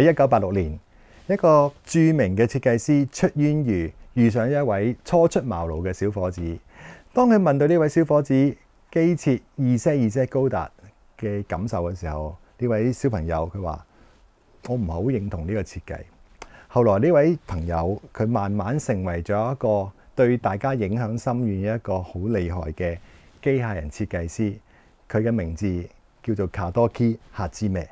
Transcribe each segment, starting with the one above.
喺一九八六年，一个著名嘅设计师出冤狱，遇上一位初出茅庐嘅小伙子。当佢问到呢位小伙子机设二些二些高达嘅感受嘅时候，呢位小朋友佢话：我唔系好认同呢个设计。后来呢位朋友佢慢慢成为咗一个对大家影响深远嘅一个好厉害嘅机械人设计师。佢嘅名字叫做卡多基夏之咩？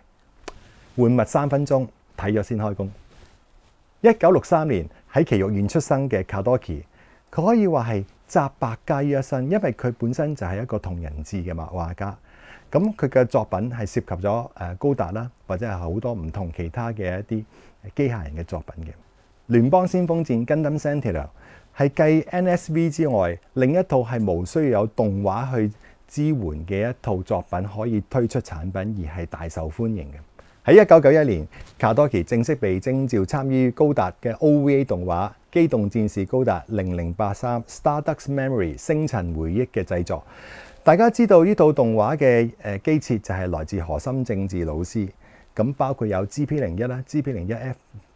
換物三分鐘，睇咗先開工。一九六三年喺奇育院出生嘅卡多奇，佢可以話係集百家於一身，因為佢本身就係一個同人志嘅漫畫家。咁佢嘅作品係涉及咗誒高達啦，或者係好多唔同其他嘅一啲機械人嘅作品嘅。聯邦先鋒戰 Gundam Sentinel 係繼 NSV 之外另一套係無需要有動畫去支援嘅一套作品，可以推出產品而係大受歡迎嘅。喺一九九一年，卡多奇正式被征召参与高达嘅 OVA 动画《机动战士高达零零八三 Star d u t Memory 星尘回忆》嘅制作。大家知道呢套动画嘅诶机设就系来自核心政治老师，咁包括有 GP 零一啦、GP 零一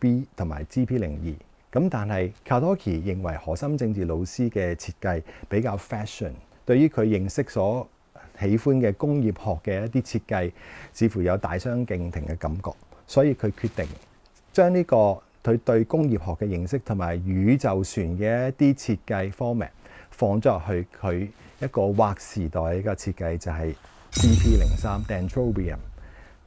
FB 同埋 GP 零二。咁但系卡多奇认为核心政治老师嘅设计比较 fashion，对于佢认识所。喜歡嘅工業學嘅一啲設計，似乎有大相徑庭嘅感覺，所以佢決定將呢個佢對工業學嘅認識同埋宇宙船嘅一啲設計 format 放咗入去佢一個劃時代嘅設計，就係 c p 零三 e n t r o b i u m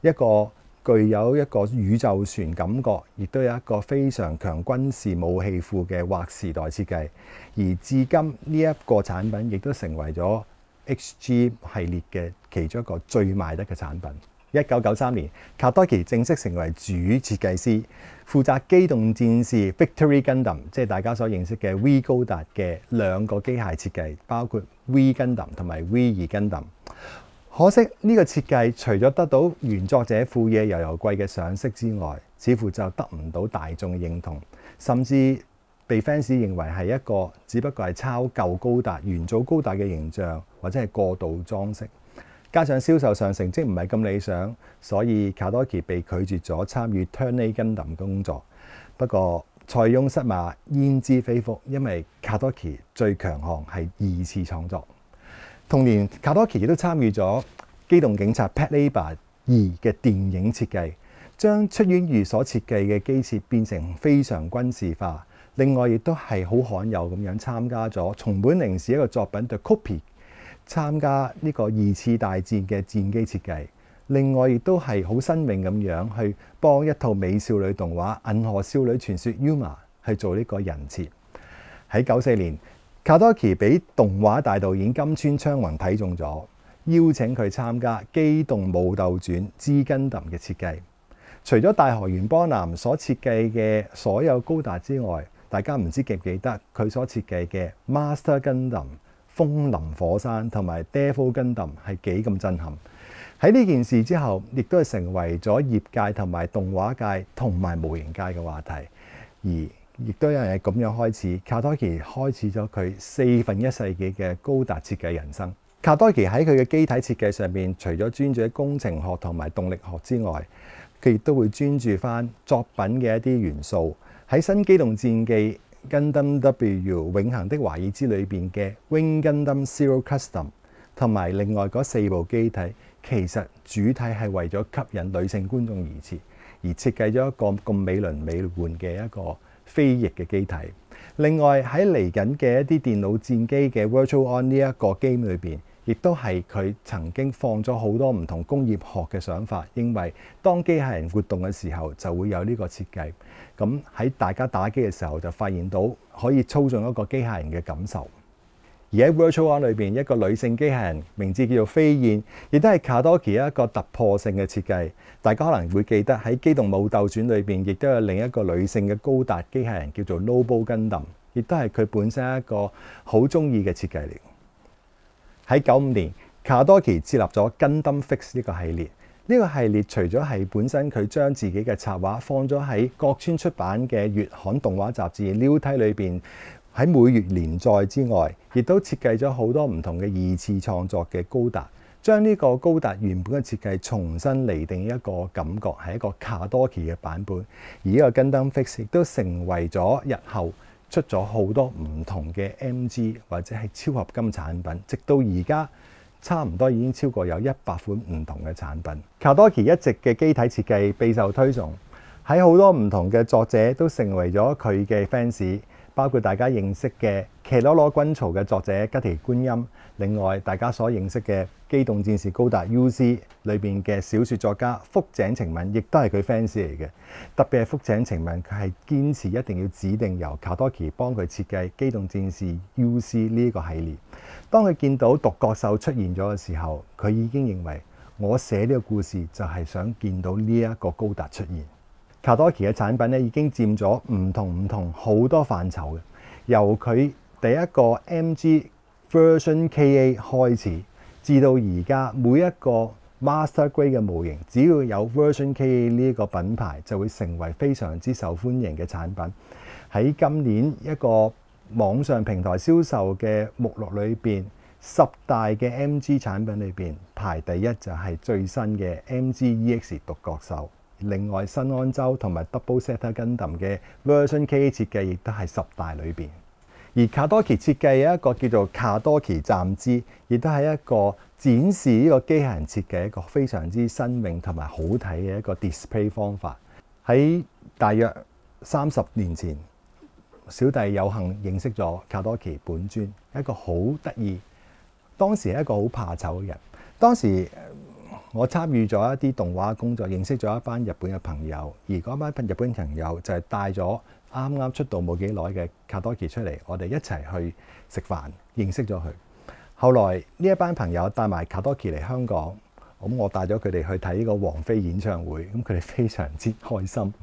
一個具有一個宇宙船感覺，亦都有一個非常強軍事武器庫嘅劃時代設計，而至今呢一個產品亦都成為咗。HG 系列嘅其中一個最賣得嘅產品。一九九三年，卡多奇正式成為主設計師，負責機動戰士 Victory Gundam，即係大家所認識嘅 V 高達嘅兩個機械設計，包括 V Gundam 同埋 V 二 Gundam。可惜呢個設計除咗得到原作者富野由悠貴嘅賞識之外，似乎就得唔到大眾認同，甚至。被 fans 認為係一個只不過係抄舊高達原作高達嘅形象，或者係過度裝飾，加上銷售上成績唔係咁理想，所以卡多奇被拒絕咗參與 t u r n A 跟 Gundam 工作。不過蔡翁失馬焉知非福，因為卡多奇最強項係二次創作。同年卡多奇亦都參與咗《機動警察 Patlabor 二》嘅電影設計，將出遠如所設計嘅機器變成非常軍事化。另外，亦都係好罕有咁樣參加咗松本零士一個作品嘅 copy，參加呢個二次大戰嘅戰機設計。另外，亦都係好新穎咁樣去幫一套美少女動畫《銀河少女傳說》Uma 去做呢個人設。喺九四年，卡多奇俾動畫大導演金川昌宏睇中咗，邀請佢參加《機動武鬥傳》之根氹嘅設計。除咗大河原邦男所設計嘅所有高達之外，大家唔知記唔記得佢所設計嘅 Master Gundam 風林火山同埋 Devil Gundam 係幾咁震撼？喺呢件事之後，亦都係成為咗業界同埋動畫界同埋模型界嘅話題。而亦都有人係咁樣開始，卡多奇開始咗佢四分一世紀嘅高達設計人生。卡多奇喺佢嘅機體設計上面，除咗專注喺工程學同埋動力學之外，佢亦都會專注翻作品嘅一啲元素。喺新機動戰記 Gundam W 永恆的懷疑之裏邊嘅 Wing Gundam Zero Custom 同埋另外嗰四部機體，其實主體係為咗吸引女性觀眾而設，而設計咗一個咁美輪美奐嘅一個飛翼嘅機體。另外喺嚟緊嘅一啲電腦戰機嘅 Virtual On 呢一個 game 裏邊。亦都係佢曾經放咗好多唔同工業學嘅想法，因為當機械人活動嘅時候就會有呢個設計。咁喺大家打機嘅時候就發現到可以操縱一個機械人嘅感受。而喺 Virtual One 裏邊，一個女性機械人名字叫做飛燕，亦都係卡多奇一個突破性嘅設計。大家可能會記得喺《機動武鬥傳》裏邊，亦都有另一個女性嘅高達機械人叫做 Noble Gundam，亦都係佢本身一個好中意嘅設計嚟。喺九五年，卡多奇設立咗根燈 fix 呢個系列。呢個系列除咗係本身佢將自己嘅插畫放咗喺各村出版嘅日刊動畫雜誌《撩梯》裏邊喺每月連載之外，亦都設計咗好多唔同嘅二次創作嘅高達。將呢個高達原本嘅設計重新嚟定一個感覺，係一個卡多奇嘅版本。而呢個根燈 fix 亦都成為咗日後。出咗好多唔同嘅 MG 或者係超合金產品，直到而家差唔多已經超過有一百款唔同嘅產品。卡多奇一直嘅機體設計備受推崇，喺好多唔同嘅作者都成為咗佢嘅 fans。包括大家認識嘅《奇羅羅軍曹》嘅作者吉田觀音，另外大家所認識嘅《機動戰士高達 U.C.》裏邊嘅小說作家福井晴敏，亦都係佢 fans 嚟嘅。特別係福井晴敏，佢係堅持一定要指定由卡多奇幫佢設計《機動戰士 U.C.》呢一個系列。當佢見到獨角獸出現咗嘅時候，佢已經認為我寫呢個故事就係想見到呢一個高達出現。卡多奇嘅產品咧已經佔咗唔同唔同好多範疇嘅，由佢第一個 MG Version KA 開始，至到而家每一個 Master Grade 嘅模型，只要有 Version KA 呢一個品牌，就會成為非常之受歡迎嘅產品。喺今年一個網上平台銷售嘅目錄裏邊，十大嘅 MG 產品裏邊排第一就係最新嘅 MG EX 獨角獸。另外，新安州同埋 Double Setter Gundam 嘅 Version K 設計，亦都係十大裏邊。而卡多奇設計有一個叫做卡多奇站姿，亦都係一個展示呢個機器人設計一個非常之新穎同埋好睇嘅一個 display 方法。喺大約三十年前，小弟有幸認識咗卡多奇本尊，一個好得意。當時係一個好怕醜嘅人。當時。我參與咗一啲動畫工作，認識咗一班日本嘅朋友。而嗰班日本朋友就係帶咗啱啱出道冇幾耐嘅卡多奇出嚟，我哋一齊去食飯，認識咗佢。後來呢一班朋友帶埋卡多奇嚟香港，咁我帶咗佢哋去睇個王菲演唱會，咁佢哋非常之開心。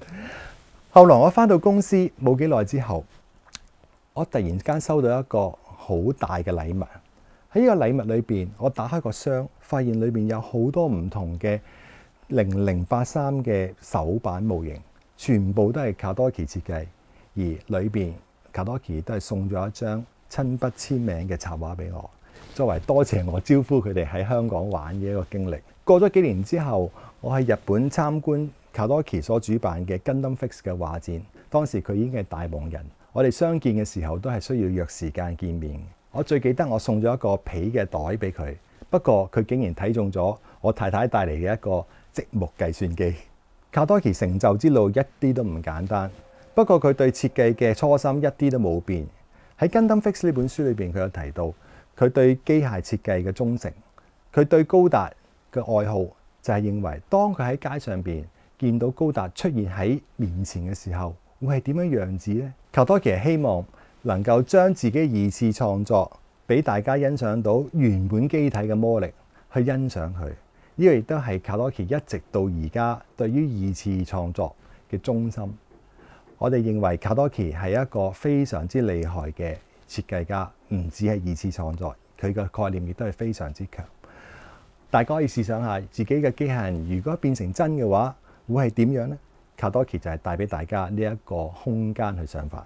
後來我翻到公司冇幾耐之後，我突然間收到一個好大嘅禮物。喺呢個禮物裏邊，我打開個箱，發現裏邊有好多唔同嘅零零八三嘅手版模型，全部都係卡多奇設計。而裏邊卡多奇都係送咗一張親筆簽名嘅插畫俾我，作為多謝我招呼佢哋喺香港玩嘅一個經歷。過咗幾年之後，我喺日本參觀卡多奇所主辦嘅 Gundam Fix 嘅畫展，當時佢已經係大忙人，我哋相見嘅時候都係需要約時間見面。我最記得我送咗一個皮嘅袋俾佢，不過佢竟然睇中咗我太太帶嚟嘅一個積木計算機。卡多奇成就之路一啲都唔簡單，不過佢對設計嘅初心一啲都冇變。喺《跟登 fix》呢本書裏邊，佢有提到佢對機械設計嘅忠誠，佢對高達嘅愛好就係認為，當佢喺街上邊見到高達出現喺面前嘅時候，會係點樣樣子呢？卡多奇希望。能夠將自己二次創作俾大家欣賞到原本機體嘅魔力，去欣賞佢。呢個亦都係卡多奇一直到而家對於二次創作嘅中心。我哋認為卡多奇係一個非常之厲害嘅設計家，唔止係二次創作，佢嘅概念亦都係非常之強。大家可以試想下，自己嘅機械人如果變成真嘅話，會係點樣呢？卡多奇就係帶俾大家呢一個空間去想法。